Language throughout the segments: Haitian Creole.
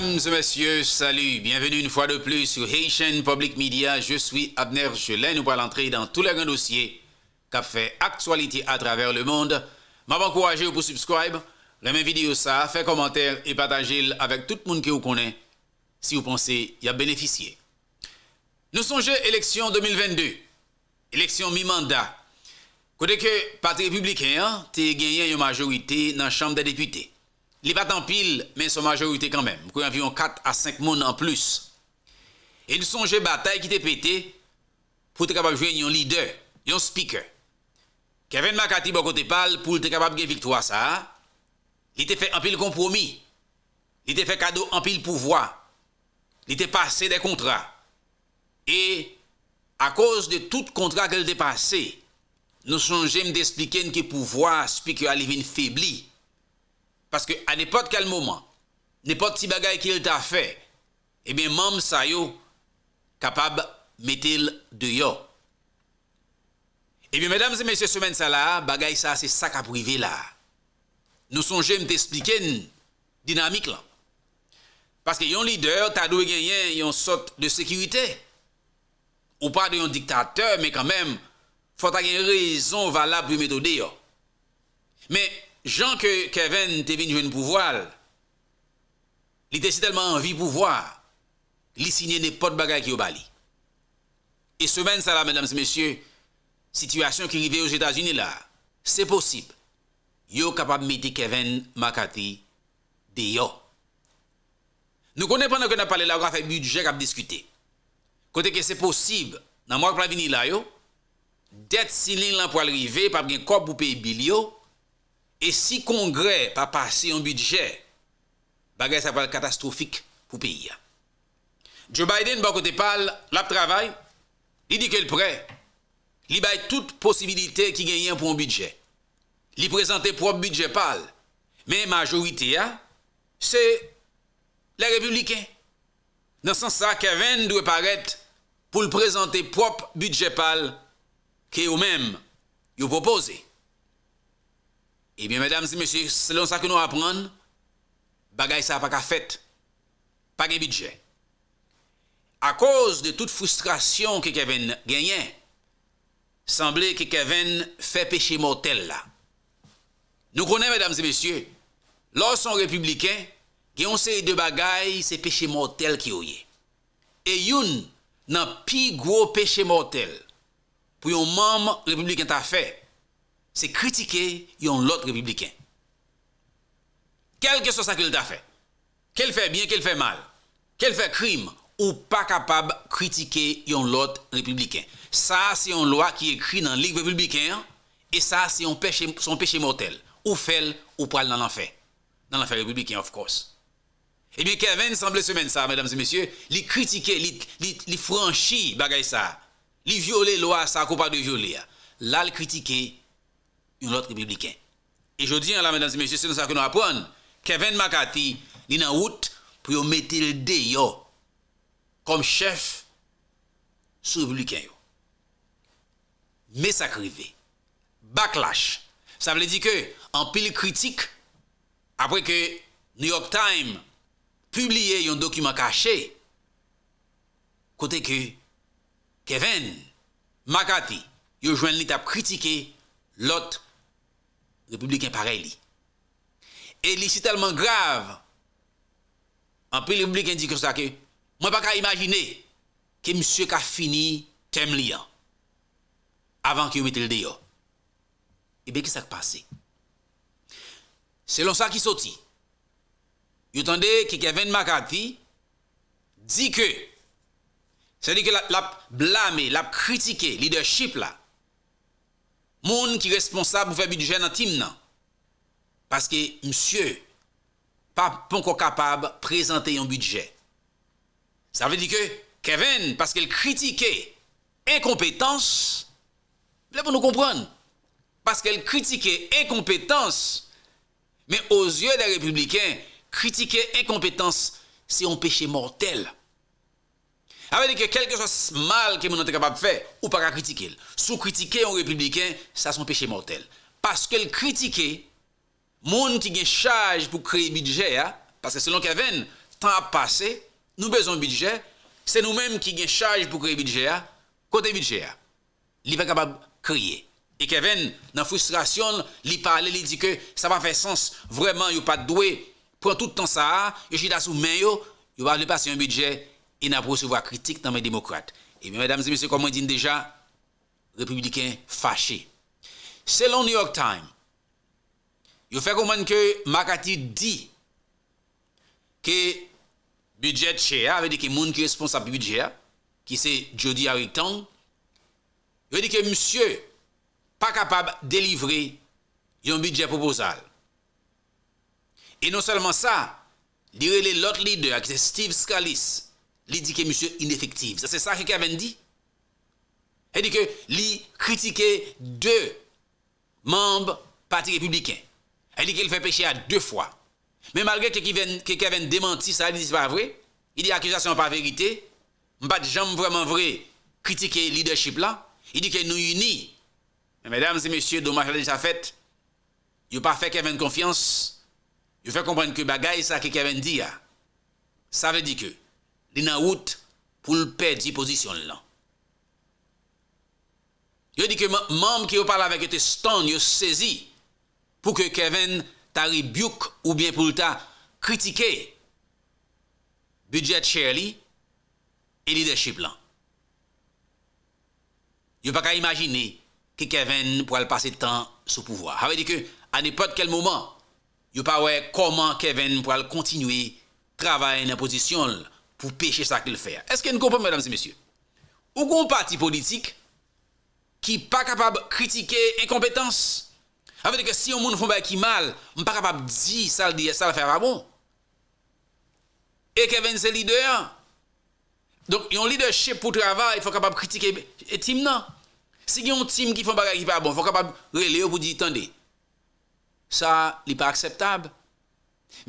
Mesdames et messieurs, salut. Bienvenue une fois de plus sur Haitian Public Media. Je suis Abner Gelin. Nous allons entrer dans tous les grands dossiers qui fait actualité à travers le monde. M'a vous pour subscribe, la vidéo ça, fait commentaire et partager avec tout le monde qui vous connaît si vous pensez y a bénéficié. Nous songeons élection 2022. Élection mi-mandat. Côté que parti républicain a hein, gagné une majorité dans la Chambre des députés. li bat anpil men son majorite kanmen, kwen avyon 4 a 5 moun an plus. E li sonje batay ki te pete, pou te kapab jwen yon lider, yon speaker. Kevin McCarthy bok o te pal pou te kapab ge victwa sa, li te fe anpil kompromi, li te fe kado anpil pouvoi, li te pase de kontra. E a koz de tout kontra ke li te pase, nou sonje m de spiken ki pouvoi, spike alivin febli, Paske an epot kal moman, nepot si bagay ki el ta fe, ebyen eh mam sa yo kapab metil eh de yo. Ebyen, medam se mese semen sa la, bagay sa se sak aprive la. Nou son jem te explike dinamik la. Paske yon lider, ta do e genyen yon sot de sekirite. Ou pa de yon diktateur, me kanmem, fwa ta genye rezon valab pou metode yo. Me, Jan ke Kevin te vin jwen pou voal, li desi telman anvi pou voal, li sinye ne pot bagay ki yo bali. E semen sa la, mesdames, mesye, sityasyon ki nivye yo jweta zini la, se posib, yo kapab meti Kevin Makati de yo. Nou konen panan ke nap pale la wak fèm budje kap diskute. Kote ke se posib, nan mwak pravini la yo, det sinye lan pou alrive, pap gen kop pou pe bil yo, E si kongre pa pase yon bidje, bagay sa pal katastrofik pou piya. Joe Biden bako te pal lap travay, li di ke l pre, li bay tout posibilite ki genyen pou yon bidje. Li prezante prop bidje pal, men majorite ya, se la republiken. Nan san sa ke ven dwe paret pou l prezante prop bidje pal ki ou men yon proposi. Ebyen, eh mèdames et mèsyè, selon sa ke nou apren, bagay sa pa ka fèt, pa gen bidjè. A koz de tout frustrasyon ke Kevin genyen, semblè ke Kevin fè peche mortel la. Nou konè, mèdames et mèsyè, lò son republiken genyon se y de bagay se peche mortel ki oyè. E youn nan pi gro peche mortel pou yon mèm republiken ta fè. c'est critiquer l'autre républicain. Quel que soit ça qu'il a fait, qu'elle fait bien, qu'elle fait mal, qu'elle fait crime, ou pas capable de critiquer l'autre républicain. Ça, c'est une loi qui est écrite dans le livre républicain. et ça, c'est un péché, son péché mortel. Ou fait, ou pas dans l'enfer. Dans l'enfer républicain, of course. Eh bien, Kevin semble semaine ça, mesdames et messieurs, il critiquer, il franchit bagay ça. Il violer loi ça qu'on pas de violer. Là, le critiquer yon lot republiken. E jodi, an la, mèdansi, mèdansi, se nou sa kè nou apouan, Kevin Makati li nan wout pou yon metil de yo kom chef sou republiken yo. Mè sa krive. Backlash. Sa blè di kè, an pil kritik, apre kè New York Times publiye yon dokumen kache, kote kè Kevin Makati yo jwen li tap kritike Lot, republiken pare li. E li si telman grav, an pe republiken di ki sa ke, mwen pa ka imagine, ke msye ka fini tem li an, avan ki ou metel de yo. E be, ki sa ke pase? Selon sa ki soti, yotande ki Kevin McCarthy, di ke, sa di ke la blame, la kritike, leadership la, moun qui responsable pour faire budget dans team parce que monsieur pas encore capable de présenter un budget ça veut dire que Kevin parce qu'elle critiquait incompétence là pour nous comprendre parce qu'elle critiquait incompétence mais aux yeux des républicains critiquer incompétence c'est un péché mortel Avè di ke kelke so smal ke moun an te kapab fè, ou pa ka kritike l. Sou kritike yon republiken, sa son peche mortel. Paske l kritike, moun ki gen chaj pou kreye bidje ya, paske selon Kevin, tan ap pase, nou bezon bidje, se nou menm ki gen chaj pou kreye bidje ya, kote bidje ya, li pen kapab kreye. E Kevin nan frustrasyon li pale li di ke, sa pa fè sens, vreman yon pa dwe, pren toutan sa a, yon jida sou men yo, yon pa li pase yon bidje ya. E na prosevwa kritik nan mwen demokrate. E eh mwen mèdames et mèdames, mwen se komwen din deja republiken faché. Selon New York Times, yo fèk ou mwen ke Makati di ke budget chea, yo vè di ke moun ki responsable budget, ki se Jody Aritong, yo vè di ke msye pa kapab délivre yon budget proposal. E non selman sa, li re le lot leader ki se Steve Scalise, il dit que monsieur ineffectif. C'est ça que Kevin dit. Il dit que il critiquait deux membres parti républicain. Il dit qu'il fait péché à deux fois. Mais malgré que Kevin, que Kevin démenti, ça ne dit pas vrai. Il dit accusation pas vérité. Pas de jamais vraiment vrai critiquer leadership là. Il dit que nous unis. mesdames et messieurs, dommage la déjà fait. Il pas fait Kevin confiance. Il fait comprendre que bagaille ça que Kevin dit. Ah. Ça veut dire que li nan wout pou l pe di pozisyon lan. Yo di ke mam ki yo pala vek yo te ston, yo sezi pou ke Kevin ta rebyouk ou bien pou l ta kritike budget share li e lideship lan. Yo pa ka imajine ke Kevin pou al pase tan sou pouvoi. Ha we di ke an epot kel mouman, yo pa we koman Kevin pou al kontinui travay nan pozisyon l pou peche sa ki l fèr. Eske nou kompon, mèdames et messieurs, ou goun pati politik ki pa kapab kritike ek kompetans? Afè de ke si yon moun foun bèk ki mal, m pa kapab di sa l di, sa l fèr a bon. E ke ven se lider? Donk yon lider chè pou travare, fò kapab kritike, et tim nan? Se yon tim ki foun bèk ki pa bon, fò kapab relè ou pou di, tande, sa li pa akseptab.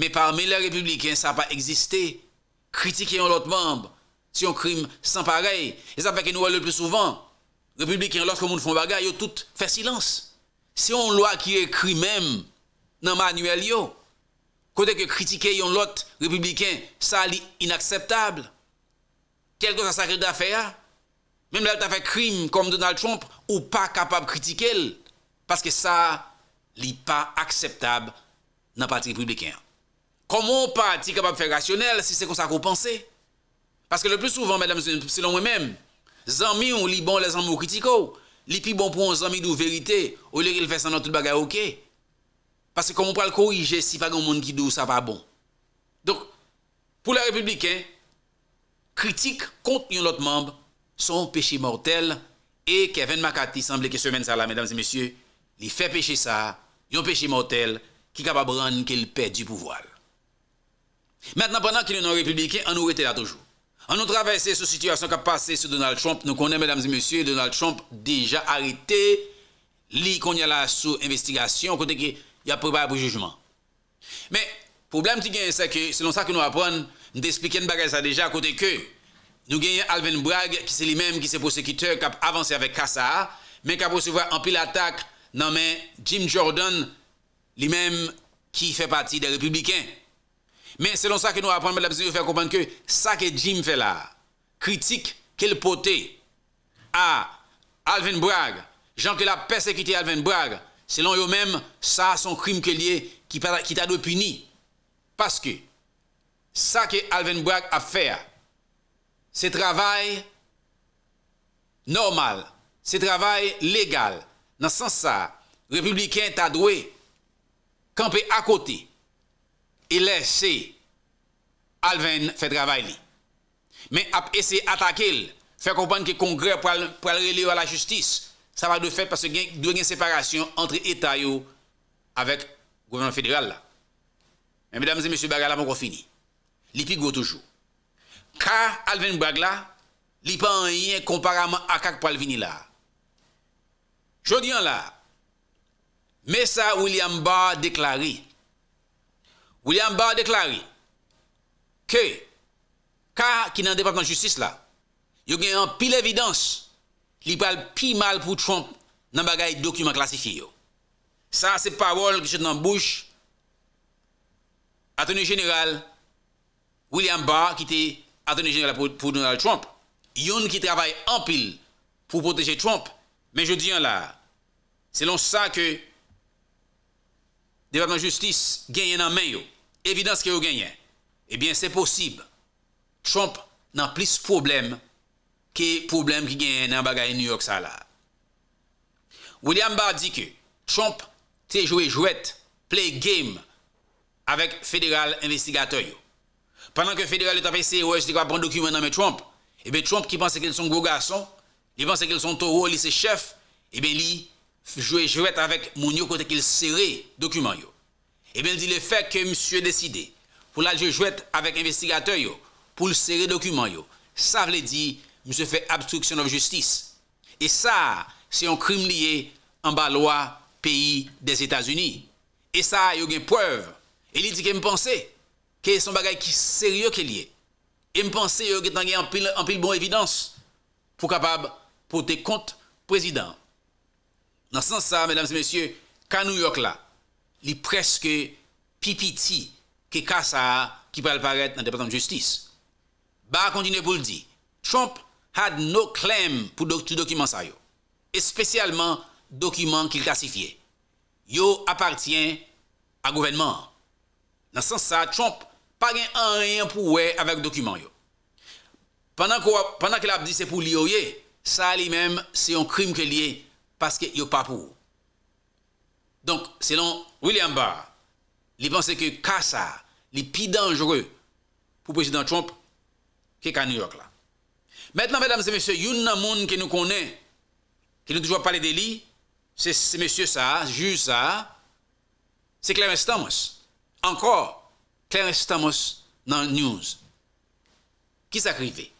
Me parme le republiken, sa pa eksiste, e, Kritike yon lot mamb, si yon krim san parey, e sa pa ke nou wale le plus souvan, republiken, loske moun foun bagay, yo tout fè silans. Si yon lo akire krim mèm nan manuel yo, kote ke kritike yon lot republiken, sa li inakseptable. Kèlko sa sakre da fè ya, mèm la ta fè krim kom Donald Trump, ou pa kapab kritike el, paske sa li pa akseptable nan pati republiken an. Comment être capable de faire rationnel si c'est comme ça qu'on pense Parce que le plus souvent, mesdames et selon moi-même, les amis ont li bon, les amis critiques. Les plus bon pour les amis de vérité, au lieu qu'ils fassent ça dans tout le bagage, ok. Parce que comment on peut le corriger si pas grand monde qui dit ça pas bon. Donc, pour les républicains, hein, critique contre un autre membre sont péché mortel et Kevin McCarthy semble que semaine ça là, mesdames et messieurs, il fait péché ça, un péché mortel qui est capable de rendre qu'il perd du pouvoir. Mètenan, pèndan ki nou nou republiken, an nou rete la toujou. An nou travese sou situasyon kap pase sou Donald Trump, nou konen, mèdames et monsieurs, Donald Trump deja harite li konye la sou investigasyon kote ki ya prouba apou jujman. Mè, pou blèm ti genye sa ki, selon sa ki nou apon, nou despikyen bagay sa deja kote ki nou genye Alvin Bragg ki se li mèm ki se prosekiteur kap avanse avèk Kassar, mè kap prosevwa anpil atak nan mèm Jim Jordan, li mèm ki fè pati de republiken. Men selon sa ke nou a pranmèd l'absidio fè koupan ke, sa ke Jim fè la kritik ke l'pote a Alvin Bragg, jan ke la persekite Alvin Bragg, selon yo mèm sa son krim ke liye ki ta dwe puni. Paske, sa ke Alvin Bragg a fè, se travay normal, se travay legal, nan san sa republiken ta dwe kampe akote. e lese Alvin fè travay li. Men ap ese atakel, fè kompany ki kongre pou alre li yo la justis, sa va de fè parce gen dwen gen separasyon entre etay yo avèk gouvernement federal la. Men bedamze, M. Bagala, mwen kon fini. Li pi go toujou. Ka Alvin Bagala, li pan yen komparaman akak pou Alvini la. Chodian la, Mesa William Barre deklari William Barr deklari ke ka ki nan depakman justis la yo genyen an pil evidans li pal pi mal pou Trump nan bagay dokumen klasifi yo. Sa se parol ki chet nan bouche ateni general William Barr ki te ateni general pou Donald Trump yon ki travay an pil pou proteje Trump men yo diyan la selon sa ke depakman justis genyen an men yo evidans ki eh yo genyen, ebyen se posib, Trump nan plis problem ki problem ki genyen nan bagay in New York sa la. William Barr di ki, Trump te jwe jwet, play game, avek federal investigator yo. Pendan ke federal et apese, wè jde kwa bon dokumen nanme Trump, ebyen eh Trump ki panse ki l son go gason, li panse ki l son to ro, li se chef, ebyen li jwe jwet avek moun yo kote ki l sere dokumen yo. E ben di le fè ke msè deside, pou la je jwète avèk investigatè yo, pou l seri dokuman yo, sa vle di msè fè abstruksyon of justice. E sa, se yon krim liye an ba loa peyi des Etats-Unis. E sa, yon gen preuve, e li di ke mpense, ke yon bagay ki seri yo ke liye. E mpense, yon gen tange an pil bon evidans pou kapab pou te kont prezident. Nan san sa, mèdames et mèsyè, ka nou yok la. li preske pipiti ke kasa ki pral paret nan depresyon justice. Ba kontine pou l di, Trump had no claim pou tu dokumen sa yo, espesyalman dokumen ki l kassifiye. Yo apartyen a gouvenman. Nan sens sa, Trump pa gen anren pou we avek dokumen yo. Pendan ki la ap di se pou li yo ye, sa li menm se yon krim ke liye paske yo pa pou yo. Donc, selon William Barr, il pensait que Kassa, le plus dangereux pour le président Trump, que à New York. Là. Maintenant, mesdames et messieurs, il y a un monde qui nous connaît, qui nous toujours parlé de c'est monsieur ça, juge ça, c'est Clarence Thomas. Encore, Clarence Thomas dans News. Qui arrivé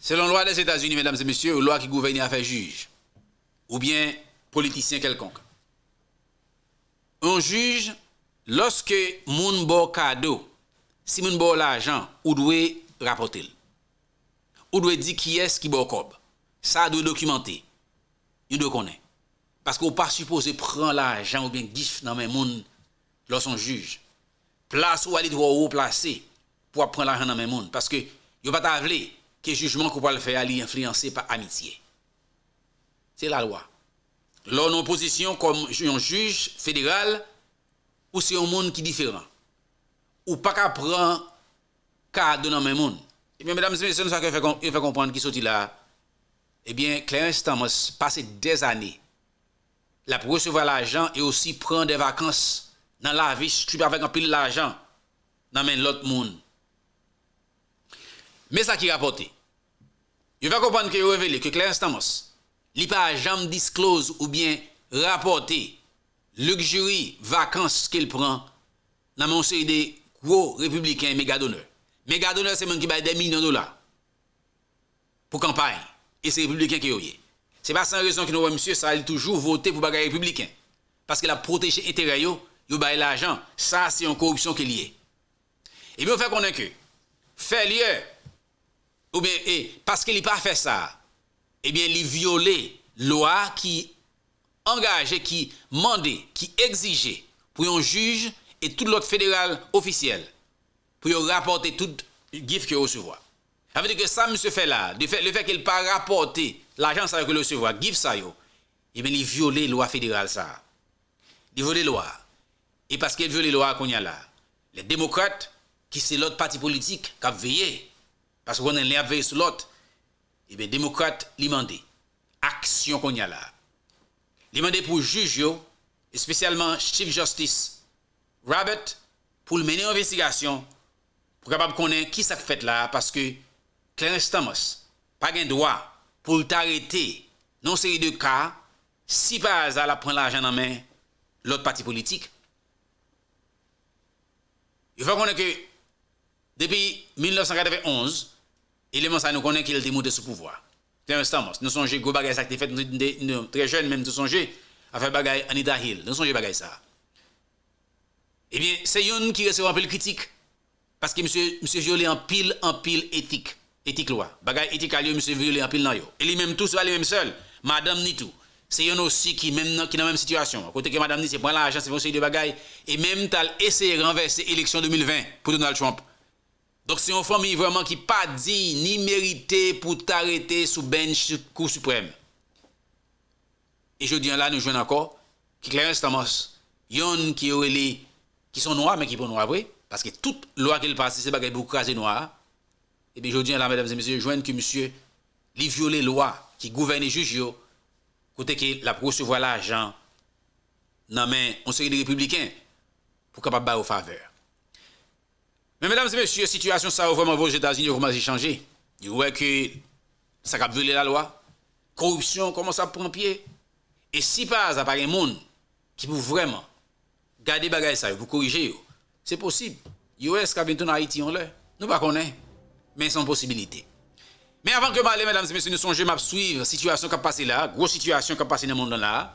Selon la loi des États-Unis, mesdames et messieurs, la loi qui gouverne à faire juge, ou bien politicien quelconque. On juj, loske moun bo kado, si moun bo la jan, ou dwe rapote l. Ou dwe di ki es ki bo kob. Sa dwe dokumante. Yon dwe konen. Paske ou pa suppose pren la jan ou bin gif nan men moun loson juj. Plas ou alit wou plase pou ap pren la jan nan men moun. Paske yon pa ta avle ke jujman kou pa le fey alit inflyanse pa amitye. Se la lwa. l'on en position comme un juge fédéral, ou c'est un monde qui est différent. Ou pas qu'à prendre cas de dans même monde. Et eh bien, mesdames et messieurs, nous avons fait comprendre qui sont là. Eh bien, Clarence Thomas passé des années pour recevoir l'argent et aussi prendre des vacances dans la vie, stup avec un pile l'argent dans l'autre monde. Mais ça qui rapporte, il va comprendre que vous que Clarence Thomas, li pa jam disclose ou bien rapporter luxury vacances qu'il prend dans mon des gros républicains méga donneurs. Méga donneurs c'est mon qui baille des millions de dollars pour campagne et c'est républicain qui Ce C'est pas sans raison que nous monsieur ça a toujours voté pour les républicain parce qu'il a protégé intérêt Il a payé l'argent, ça c'est une corruption qui est liée. Et bien on fait qu'on a que fait lieu ou bien parce qu'il n'a pas fait ça eh bien, il la loi qui engage, qui mandait, qui exigeait pour un juge et tout l'autre fédéral officiel pour rapporter tout gif que recevoir. Ça veut dire que ça, monsieur fait là, le fait, fait qu'il pas rapporté l'argent ça qu'il recevoir, gif ça yo, eh bien, il loi fédérale ça. Il violé loi. Et parce qu'il la loi qu'on y a là, les démocrates, qui c'est l'autre parti politique qui a veillé, parce qu'on a veillé sur l'autre, Ebe, eh demokrate li mande, aksyon kon yal la. Li mande pou juj yo, espesyalman chef justice, rabbit pou l meni anvestigasyon, pou kapab konen ki sak fet la, paske Clarence Thomas pa gen doa pou l tarete non seri de ka, si pa azal ap pren la ajan nan men l ot pati politik. Yo fè konen ke depi 1991, Élément ça nous connaît qu'il démonte sous pouvoir. C'est un Nous songez gros bagage ça qui fait nous très jeunes même nous songez à faire bagage en Ida Hill. Nous songez bagage ça. Eh bien, c'est yon qui recevra un de critique parce que monsieur monsieur violé en pile en pile éthique, éthique loi. Bagage éthique à lui monsieur violé en pile dans yo. Et lui même tout seul, lui même seul, madame ni C'est yon aussi qui même qui dans même situation. À Côté que madame ni c'est prend l'argent, c'est une série de bagages et même essayé de renverser élection 2020 pour Donald Trump. Donk se yon fami vreman ki pa di ni merite pou t'arete sou bens kou suprem. E jodi an la nou jwen anko ki kleren stamos yon ki yon li ki son noa men ki pou noa vwe. Paske tout loa ke li pasise bagay bou krasi noa. E bi jodi an la mèdames et monsie jwen ki monsie li vyo le loa ki gouvene juj yo. Kote ke la pro se vwa la jan nan men on seri de republikan pou kapab ba ou faveur. Mais mesdames et messieurs, la situation ça a vraiment aux États-Unis comment à changer. Vous voyez que ça a violé la loi. Corruption commence à prendre pied. Et si pas ça pas un monde qui peut vraiment garder bagaille ça pour corriger c'est possible. US a bientôt en Haïti on l'a. Nous pas connaît mais sans possibilité. Mais avant que parler mesdames et messieurs, nous songez m'a suivre la situation qui a passé là, grosse situation qui a passé dans le monde là.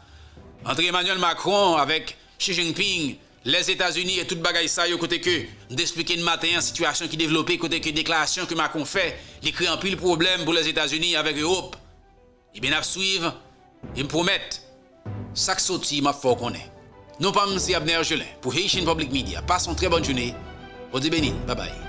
Entre Emmanuel Macron avec Xi Jinping Les Etats-Unis et tout bagay sa yo kote ke m'desplike n'maten yon situasyon ki developpe kote ke deklarasyon ke m'akon fe li kre an pi l problem pou les Etats-Unis avek Europe. I eh ben ap suive, i m'promette, sak soti m'ap fò konen. Nou pang si ap ner jelen. Po Haitian Public Media, passon tre bon jounen. Odi benin, babay.